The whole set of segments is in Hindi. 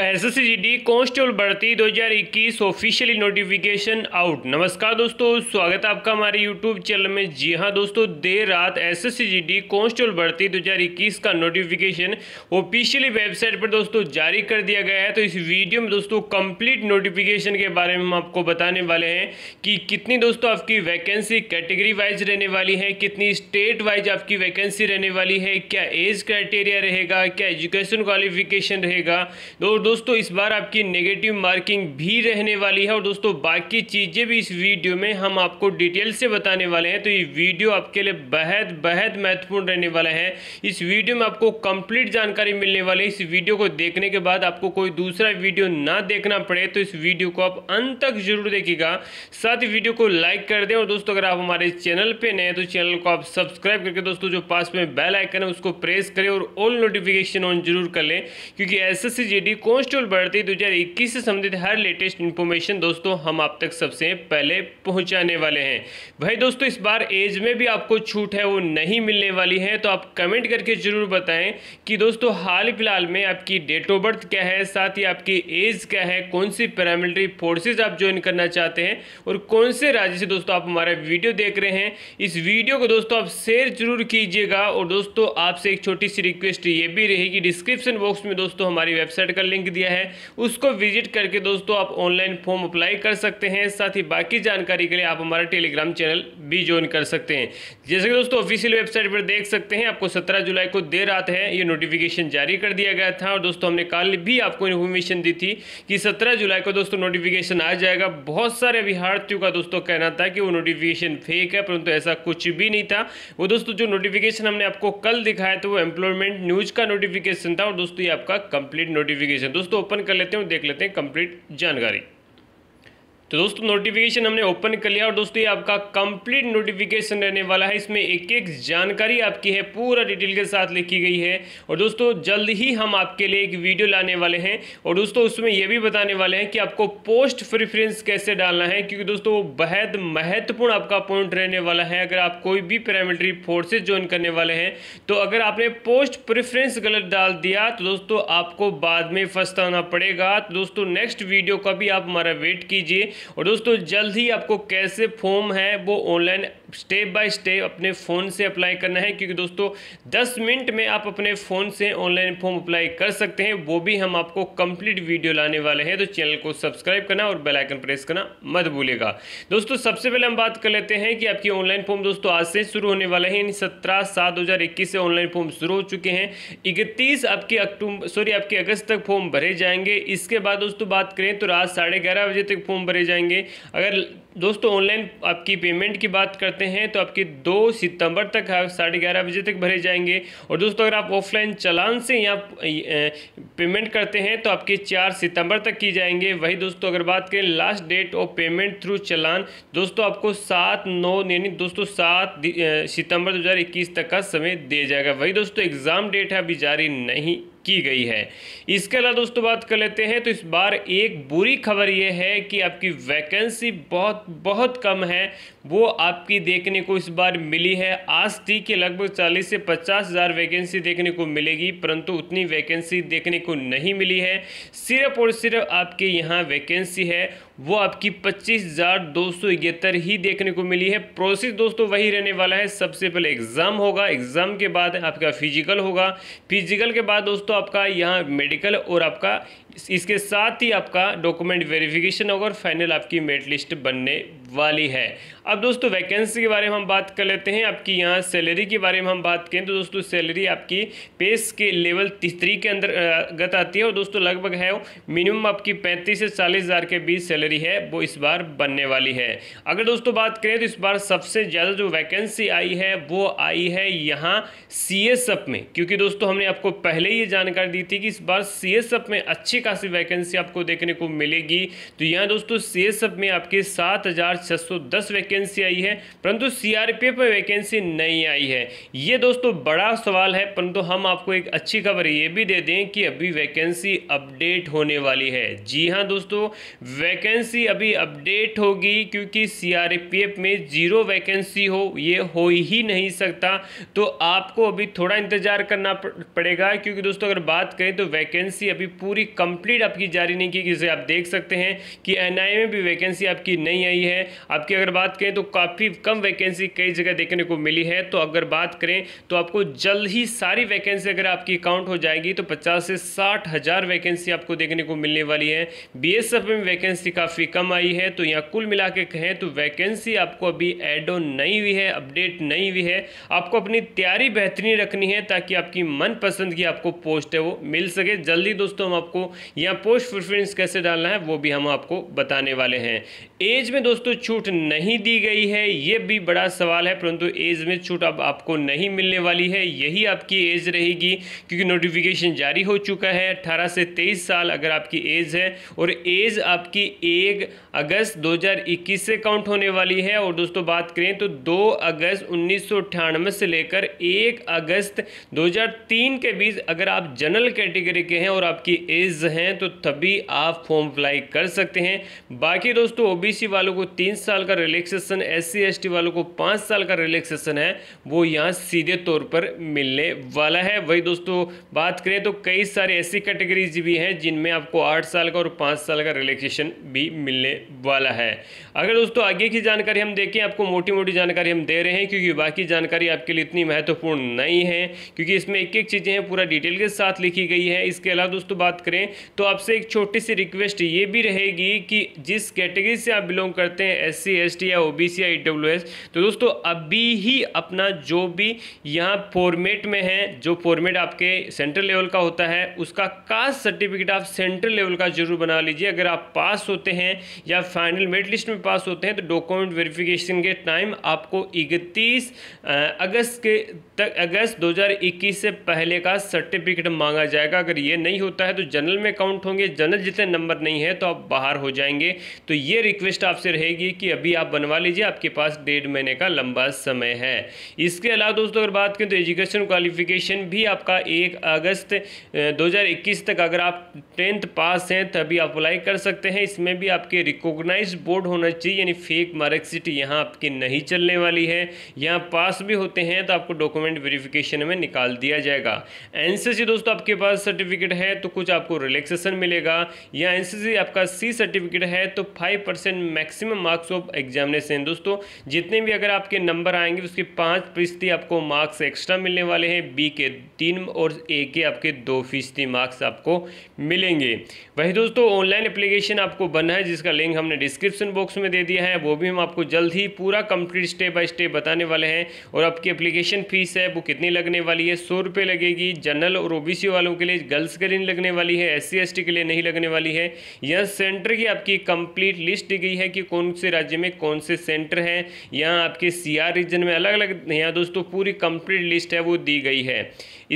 S S C G D constable भर्ती दो हजार इक्कीस ऑफिशियली नोटिफिकेशन आउट नमस्कार दोस्तों स्वागत है आपका हमारे यूट्यूब चैनल में जी हाँ दोस्तों देर रात S S C G D constable भर्ती दो हजार इक्कीस का नोटिफिकेशन ऑफिशियली वेबसाइट पर दोस्तों जारी कर दिया गया है तो इस वीडियो में दोस्तों कंप्लीट नोटिफिकेशन के बारे में हम आपको बताने वाले हैं कि कितनी दोस्तों आपकी वैकेंसी कैटेगरी वाइज रहने वाली है कितनी स्टेट वाइज आपकी वैकेंसी रहने वाली है क्या एज क्राइटेरिया रहेगा क्या एजुकेशन क्वालिफिकेशन रहेगा दोस्तों दोस्तों इस बार आपकी नेगेटिव मार्किंग भी रहने वाली है और दोस्तों बाकी चीज़ें भी इस वीडियो में हम आपको डिटेल से बताने वाले हैं तो ये वीडियो आपके लिए बेहद बेहद महत्वपूर्ण रहने वाला है इस वीडियो में आपको कंप्लीट जानकारी मिलने वाली है इस वीडियो को देखने के बाद आपको कोई दूसरा वीडियो ना देखना पड़े तो इस वीडियो को आप अंत तक जरूर देखिएगा साथ ही वीडियो को लाइक कर दें और दोस्तों अगर आप हमारे चैनल पर नए तो चैनल को आप सब्सक्राइब करके दोस्तों जो पास में बेल आइकन है उसको प्रेस करें और ऑल नोटिफिकेशन ऑन जरूर कर लें क्योंकि एस एस सी कॉन्स्टेबल भर्ती दो हजार इक्कीस से संबंधित हर लेटेस्ट इन्फॉर्मेशन दोस्तों हम आप तक सबसे पहले पहुंचाने वाले हैं भाई दोस्तों इस बार एज में भी आपको छूट है वो नहीं मिलने वाली है तो आप कमेंट करके ज़रूर बताएं कि दोस्तों हाल फिलहाल में आपकी डेट ऑफ बर्थ क्या है साथ ही आपकी एज क्या है कौन सी पैरामिलिट्री फोर्सेज आप ज्वाइन करना चाहते हैं और कौन से राज्य से दोस्तों आप हमारा वीडियो देख रहे हैं इस वीडियो को दोस्तों आप शेयर जरूर कीजिएगा और दोस्तों आपसे एक छोटी सी रिक्वेस्ट ये भी रहेगी डिस्क्रिप्शन बॉक्स में दोस्तों हमारी वेबसाइट का लिंक लिंक दिया है उसको विजिट करके दोस्तों आप ऑनलाइन फॉर्म अप्लाई कर सकते हैं साथ ही बाकी जानकारी के लिए आप हमारा टेलीग्राम चैनल भी ज्वाइन कर सकते हैं जैसे कि दोस्तों ऑफिशियल वेबसाइट पर देख सकते हैं आपको सत्रह जुलाई को देर रात है ये नोटिफिकेशन जारी कर दिया गया था और दोस्तों हमने कल भी आपको इन्फॉर्मेशन दी थी कि सत्रह जुलाई को दोस्तों नोटिफिकेशन आ जाएगा बहुत सारे अभ्यार्थियों का दोस्तों कहना था कि वो नोटिफिकेशन फेक है परंतु ऐसा कुछ भी नहीं था वो दोस्तों जो नोटिफिकेशन हमने आपको कल दिखाया था वो एम्प्लॉयमेंट न्यूज का नोटिफिकेशन था और दोस्तों ये आपका कंप्लीट नोटिफिकेशन दोस्तों ओपन कर लेते हैं और देख लेते हैं कंप्लीट जानकारी तो दोस्तों नोटिफिकेशन हमने ओपन कर लिया और दोस्तों ये आपका कंप्लीट नोटिफिकेशन रहने वाला है इसमें एक एक जानकारी आपकी है पूरा डिटेल के साथ लिखी गई है और दोस्तों जल्द ही हम आपके लिए एक वीडियो लाने वाले हैं और दोस्तों उसमें यह भी बताने वाले हैं कि आपको पोस्ट प्रिफरेंस कैसे डालना है क्योंकि दोस्तों वो बेहद महत्वपूर्ण आपका पॉइंट रहने वाला है अगर आप कोई भी पैरामिलिट्री फोर्सेज ज्वाइन करने वाले हैं तो अगर आपने पोस्ट प्रिफ्रेंस गलत डाल दिया तो दोस्तों आपको बाद में फंसता पड़ेगा तो दोस्तों नेक्स्ट वीडियो का भी आप हमारा वेट कीजिए और दोस्तों जल्द ही आपको कैसे फॉर्म है वो ऑनलाइन स्टेप बाय स्टेप अपने फ़ोन से अप्लाई करना है क्योंकि दोस्तों 10 मिनट में आप अपने फ़ोन से ऑनलाइन फॉर्म अप्लाई कर सकते हैं वो भी हम आपको कंप्लीट वीडियो लाने वाले हैं तो चैनल को सब्सक्राइब करना और बेलाइकन प्रेस करना मत भूलेगा दोस्तों सबसे पहले हम बात कर लेते हैं कि आपकी ऑनलाइन फॉर्म दोस्तों आज से शुरू होने वाला है यानी सत्रह सात दो से ऑनलाइन फॉर्म शुरू हो चुके हैं इकतीस आपके अक्टूबर सॉरी आपके अगस्त तक फॉर्म भरे जाएंगे इसके बाद दोस्तों बात करें तो रात साढ़े ग्यारह बजे तक फॉर्म भरे जाएंगे अगर दोस्तों ऑनलाइन आपकी पेमेंट की बात करते हैं तो आपके दो सितंबर तक साढ़े ग्यारह बजे तक भरे जाएंगे और दोस्तों अगर आप ऑफलाइन चलान से यहाँ पेमेंट करते हैं तो आपके चार सितंबर तक की जाएंगे वही दोस्तों अगर बात करें last date of payment through चलान दोस्तों आपको सात नौ यानी दोस्तों सात सितंबर दो तक का समय दिया जाएगा वही दोस्तों एग्ज़ाम डेट है अभी जारी नहीं की गई है इसके अलावा दोस्तों बात कर लेते हैं तो इस बार एक बुरी खबर यह है कि आपकी वैकेंसी बहुत बहुत कम है वो आपकी देखने को इस बार मिली है आज थी कि लगभग 40 से पचास हज़ार वैकेंसी देखने को मिलेगी परंतु उतनी वैकेंसी देखने को नहीं मिली है सिर्फ और सिर्फ आपके यहाँ वैकेंसी है वो आपकी पच्चीस हज़ार दो सौ इकहत्तर ही देखने को मिली है प्रोसेस दोस्तों वही रहने वाला है सबसे पहले एग्ज़ाम होगा एग्ज़ाम के बाद आपका फिजिकल होगा फिजिकल के बाद दोस्तों आपका यहाँ मेडिकल और आपका इसके साथ ही आपका डॉक्यूमेंट वेरिफिकेशन होगा और फाइनल आपकी मेरिट लिस्ट बनने वाली है अब दोस्तों वैकेंसी के बारे में हम बात कर लेते हैं आपकी यहाँ सैलरी के बारे में हम बात करें तो दोस्तों सैलरी आपकी पेस के लेवल तीसरी के अंदर गत आती है और दोस्तों लगभग है मिनिमम आपकी पैंतीस से चालीस हज़ार के बीच सैलरी है वो इस बार बनने वाली है अगर दोस्तों बात करें तो इस बार सबसे ज़्यादा जो वैकेंसी आई है वो आई है यहाँ सी में क्योंकि दोस्तों हमने आपको पहले ही जानकारी दी थी कि इस बार सी में अच्छी खासी वैकेंसी आपको देखने को मिलेगी तो यहाँ दोस्तों सी में आपकी सात वैकेंसी आई है परंतु सीआरपीएफ में वैकेंसी नहीं आई है ये दोस्तों बड़ा सवाल है परंतु हम आपको एक अच्छी खबर ये भी दे दें कि अभी वैकेंसी अपडेट होने वाली है जी हाँ दोस्तों वैकेंसी अभी अपडेट होगी क्योंकि सीआरपीएफ में जीरो वैकेंसी हो ये हो ही नहीं सकता तो आपको अभी थोड़ा इंतजार करना पड़ेगा क्योंकि दोस्तों अगर बात करें तो वैकेंसी अभी पूरी कम कंप्लीट आपकी जारी नहीं की गई आप देख सकते हैं कि एन में भी वैकेंसी आपकी नहीं आई है आपकी अगर बात करें तो काफ़ी कम वैकेंसी कई जगह देखने को मिली है तो अगर बात करें तो आपको जल्द ही सारी वैकेंसी अगर आपकी काउंट हो जाएगी तो पचास से साठ हज़ार वैकेंसी आपको देखने को मिलने वाली है बी में वैकेंसी काफ़ी कम आई है तो यहाँ कुल मिला के कहें तो वैकेंसी आपको अभी एड ऑन नहीं हुई है अपडेट नहीं हुई है आपको अपनी तैयारी बेहतरीन रखनी है ताकि आपकी मनपसंद की आपको पोस्ट है वो मिल सके जल्दी दोस्तों हम आपको या पोस्ट प्रिफरेंस कैसे डालना है वो भी हम आपको बताने वाले हैं एज में दोस्तों छूट नहीं दी गई है ये भी बड़ा सवाल है परंतु एज में छूट अब आपको नहीं मिलने वाली है यही आपकी एज रहेगी क्योंकि नोटिफिकेशन जारी हो चुका है 18 से 23 साल अगर आपकी एज है और एज आपकी 1 अगस्त 2021 से काउंट होने वाली है और दोस्तों बात करें तो 2 अगस्त उन्नीस से लेकर 1 अगस्त 2003 के बीच अगर आप जनरल कैटेगरी के हैं और आपकी एज हैं तो तभी आप फॉर्म अप्लाई कर सकते हैं बाकी दोस्तों ओबीसी वालों को तीन साल का रिलैक्सेशन एस सी वालों को पाँच साल का रिलैक्सेशन है वो यहाँ सीधे तौर पर मिलने वाला है वही दोस्तों बात करें तो कई सारे ऐसी कैटेगरीज भी हैं जिनमें आपको आठ साल का और पाँच साल का रिलैक्सेशन भी मिलने वाला है अगर दोस्तों आगे की जानकारी हम देखें आपको मोटी मोटी जानकारी हम दे रहे हैं क्योंकि बाकी जानकारी आपके लिए इतनी महत्वपूर्ण नहीं है क्योंकि इसमें एक एक चीज़ें हैं पूरा डिटेल के साथ लिखी गई है इसके अलावा दोस्तों बात करें तो आपसे एक छोटी सी रिक्वेस्ट ये भी रहेगी कि जिस कैटेगरी से आप बिलोंग करते हैं एस सी एस टी या ओ बी सी या ई डब्ल्यू एस तो दोस्तों अभी ही अपना जो भी यहाँ फॉर्मेट में है जो फॉर्मेट आपके सेंट्रल लेवल का होता है उसका कास्ट सर्टिफिकेट आप सेंट्रल लेवल का जरूर बना लीजिए अगर आप पास होते हैं या फाइनल मेरिट लिस्ट में पास होते हैं तो डॉक्यूमेंट वेरिफिकेशन के टाइम आपको इकतीस अगस्त के तक अगस्त 2021 से पहले का सर्टिफिकेट मांगा जाएगा अगर ये नहीं होता है तो जनरल में काउंट होंगे जनरल जितने नंबर नहीं है तो आप बाहर हो जाएंगे तो ये रिक्वेस्ट रिक्वेस्ट आपसे रहेगी कि अभी आप बनवा लीजिए आपके पास डेढ़ महीने का लंबा समय है इसके अलावा दोस्तों अगर बात करें तो एजुकेशन क्वालिफिकेशन भी आपका एक अगस्त 2021 तक अगर आप टेंथ पास हैं तभी आप अप्लाई कर सकते हैं इसमें भी आपके रिकोगनाइज बोर्ड होना चाहिए यानी फेक मार्कशीट यहाँ आपकी नहीं चलने वाली है यहाँ पास भी होते हैं तो आपको डॉक्यूमेंट वेरिफिकेशन में निकाल दिया जाएगा एन दोस्तों आपके पास सर्टिफिकेट है तो कुछ आपको रिलैक्सेशन मिलेगा या एन आपका सी सर्टिफिकेट है तो five and maximum marks of examination दोस्तों जितने भी अगर आपके नंबर आएंगे उसके पाँच फीसदी आपको मार्क्स एक्स्ट्रा मिलने वाले हैं बी के तीन और ए के आपके दो फीसदी मार्क्स आपको मिलेंगे वही दोस्तों ऑनलाइन अप्लीकेशन आपको बनना है जिसका लिंक हमने डिस्क्रिप्शन बॉक्स में दे दिया है वो भी हम आपको जल्द ही पूरा कंप्लीट स्टेप बाय स्टेप बताने वाले हैं और आपकी अप्लीकेशन फीस है वो कितनी लगने वाली है सौ रुपये लगेगी जनरल और ओबीसी वालों के लिए गर्ल्स के लिए लगने वाली है एस सी के लिए नहीं लगने वाली है यह सेंटर की आपकी कंप्लीट लिस्ट दी गई है कि कौन से राज्य में कौन से सेंटर हैं यहाँ आपके सीआर रीजन में अलग अलग यहाँ दोस्तों पूरी कंप्लीट लिस्ट है वो दी गई है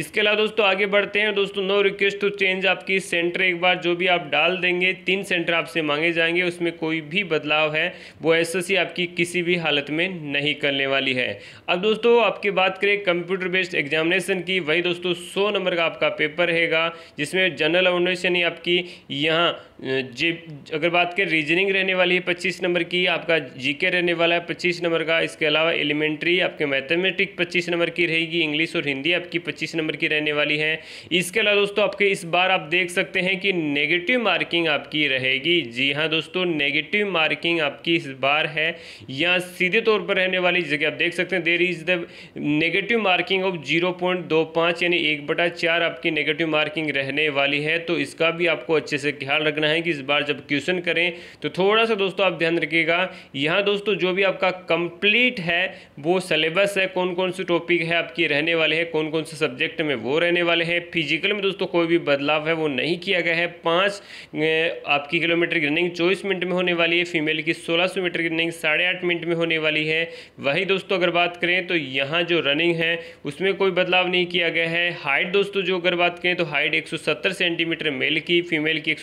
इसके अलावा दोस्तों आगे बढ़ते हैं दोस्तों नो रिक्वेस्ट टू चेंज आपकी सेंटर एक बार जो भी आप डाल देंगे तीन सेंटर आपसे मांगे जाएंगे उसमें कोई भी बदलाव है वो एस आपकी किसी भी हालत में नहीं करने वाली है अब दोस्तों आपकी बात करें कंप्यूटर बेस्ड एग्जामिनेशन की वही दोस्तों सौ नंबर का आपका पेपर रहेगा जिसमें जनरल अवेयरनेस आपकी यहाँ जी अगर बात करें रीजनिंग रहने वाली है पच्चीस नंबर की आपका जीके रहने वाला है पच्चीस नंबर का इसके अलावा एलिमेंट्री आपके मैथमेटिक पच्चीस नंबर की रहेगी इंग्लिश और हिंदी आपकी पच्चीस नंबर की रहने वाली है इसके अलावा दोस्तों आपके इस बार आप देख सकते हैं कि नेगेटिव मार्किंग आपकी रहेगी जी हाँ दोस्तों नेगेटिव मार्किंग आपकी इस बार है या सीधे तौर पर रहने वाली जगह आप देख सकते हैं there is the negative marking of zero point दो यानी एक बटा चार आपकी नेगेटिव मार्किंग रहने वाली है तो इसका भी आपको अच्छे से ख्याल रखना है कि इस बार जब क्वेश्चन करें तो थोड़ा सा दोस्तों आप ध्यान रखिएगा यहाँ दोस्तों जो भी आपका कंप्लीट है वो सिलेबस है कौन कौन से टॉपिक है आपकी रहने वाले हैं कौन कौन से सब्जेक्ट में वो रहने वाले हैं फिजिकल में दोस्तों कोई भी बदलाव है वो नहीं किया गया है पाँच आपकी किलोमीटर की रनिंग चौबीस मिनट में होने वाली है फीमेल की सोलह मीटर की रनिंग साढ़े मिनट में होने वाली है वही दोस्तों अगर बात करें तो यहाँ जो रनिंग है उसमें कोई बदलाव नहीं किया गया है हाइट दोस्तों जो अगर बात करें तो हाइट 170 सेंटीमीटर मेल की फीमेल की एक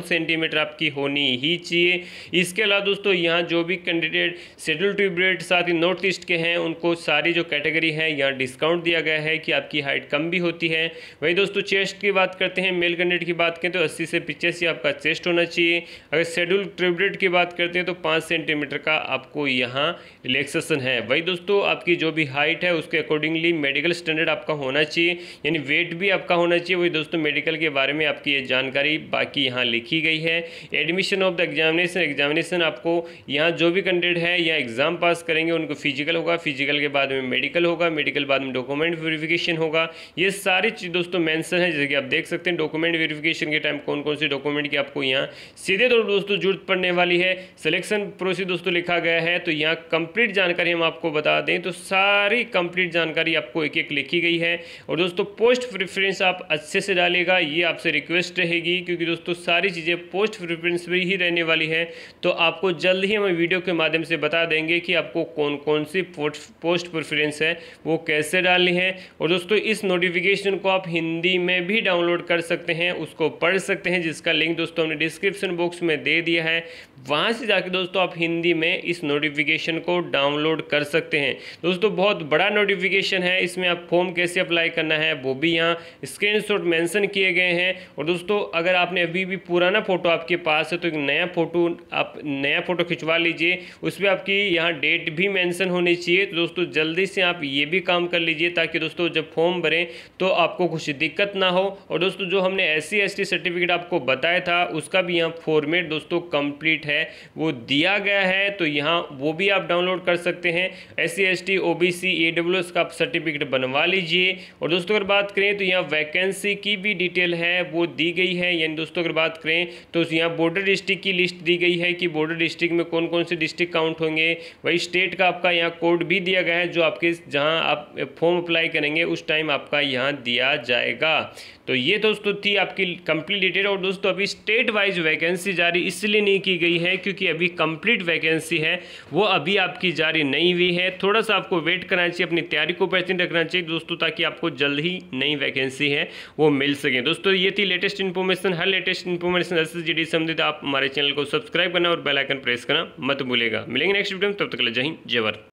वन सेंटीमीटर आपकी होनी ही चाहिए इसके अलावा दोस्तों यहाँ जो भी कैंडिडेट शेड्यूल ट्यूबरेट साथ ही नॉर्थ ईस्ट के हैं उनको सारी जो कैटेगरी है यहाँ डिस्काउंट दिया गया है कि आपकी हाइट कम भी होती है वही दोस्तों चेस्ट की बात करते हैं मेल कैंडिडेट की बात करें तो अस्सी से पिचासी आपका चेस्ट होना चाहिए अगर शेड्यूल ट्यूबरेट की बात करते हैं तो पाँच सेंटीमीटर का आपको यहाँ रिलैक्सेशन है वही दोस्तों आपकी जो भी हाइट है उसके अकॉर्डिंगली मेडिकल स्टैंडर्ड आपका होना चाहिए यानी वेट भी आपका होना चाहिए वही दोस्तों मेडिकल के बारे में आपकी ये जानकारी बाकी यहाँ लिखी की गई है admission of the examination examination आपको यहाँ जो भी कैंडिडेट है या एग्ज़ाम पास करेंगे उनको फिजिकल होगा फिजिकल के बाद में मेडिकल होगा मेडिकल बाद में डॉक्यूमेंट वेरिफिकेशन होगा ये सारी चीज़ दोस्तों मैंसन है जैसे कि आप देख सकते हैं डॉक्यूमेंट वेरिफिकेशन के टाइम कौन कौन से डॉक्यूमेंट की आपको यहाँ सीधे तौर दोस्तों जरूरत पड़ने वाली है सिलेक्शन प्रोसेस दोस्तों लिखा गया है तो यहाँ कंप्लीट जानकारी हम आपको बता दें तो सारी कंप्लीट जानकारी आपको एक एक लिखी गई है और दोस्तों पोस्ट प्रिफरेंस आप अच्छे से डालेगा ये आपसे रिक्वेस्ट रहेगी क्योंकि दोस्तों सारी चीज़ें पोस्ट प्रिफरेंस में ही रहने वाली है तो आपको जल्द ही हम वीडियो के माध्यम से बता देंगे कि आपको कौन कौन सी पोस्ट प्रिफरेंस है वो कैसे डालनी है और दोस्तों इस नोटिफिकेशन को आप हिंदी में भी डाउनलोड कर सकते हैं उसको पढ़ सकते हैं जिसका लिंक दोस्तों हमने डिस्क्रिप्शन बॉक्स में दे दिया है वहाँ से जाके दोस्तों आप हिंदी में इस नोटिफिकेशन को डाउनलोड कर सकते हैं दोस्तों बहुत बड़ा नोटिफिकेशन है इसमें आप फॉर्म कैसे अप्लाई करना है वो भी यहाँ स्क्रीनशॉट मेंशन किए गए हैं और दोस्तों अगर आपने अभी भी पुराना फ़ोटो आपके पास है तो एक नया फ़ोटो आप नया फ़ोटो खिंचवा लीजिए उस पर आपकी यहाँ डेट भी मैंसन होनी चाहिए तो दोस्तों जल्दी से आप ये भी काम कर लीजिए ताकि दोस्तों जब फॉर्म भरें तो आपको कुछ दिक्कत ना हो और दोस्तों जो हमने एस सी सर्टिफिकेट आपको बताया था उसका भी यहाँ फॉर्मेट दोस्तों कंप्लीट है है वो दिया गया है तो यहाँ वो भी आप डाउनलोड कर सकते हैं S C S T O B C E W S का आप सर्टिफिकेट बनवा लीजिए और दोस्तों अगर बात करें तो यहाँ वैकेंसी की भी डिटेल है वो दी गई है यानी दोस्तों अगर बात करें तो यहाँ बॉर्डर डिस्ट्रिक्ट की लिस्ट दी गई है कि बॉर्डर डिस्ट्रिक्ट में कौन कौन से डिस्ट्रिक्ट काउंट होंगे वही स्टेट का आपका यहाँ कोड भी दिया गया है जो आपके जहाँ आप फॉर्म अप्लाई करेंगे उस टाइम आपका यहाँ दिया जाएगा तो ये दोस्तों थी आपकी कंप्लीट डिटेल और दोस्तों अभी स्टेट वाइज वैकेंसी जारी इसलिए नहीं की गई है क्योंकि अभी कंप्लीट वैकेंसी है वो अभी आपकी जारी नहीं हुई है थोड़ा सा आपको वेट करना चाहिए अपनी तैयारी को बेहतरीन रखना चाहिए दोस्तों ताकि आपको जल्द ही नई वैकेंसी है वो मिल सके दोस्तों ये थी लेटेस्ट इन्फॉर्मेशन हर लेटेस्ट इन्फॉर्मेशन एस एस संबंधित आप हमारे चैनल को सब्सक्राइब करना और बेलाइकन प्रेस करना मत भूलेगा मिलेंगे नेक्स्ट वीडियो में तब तक जय हिंद जय भारत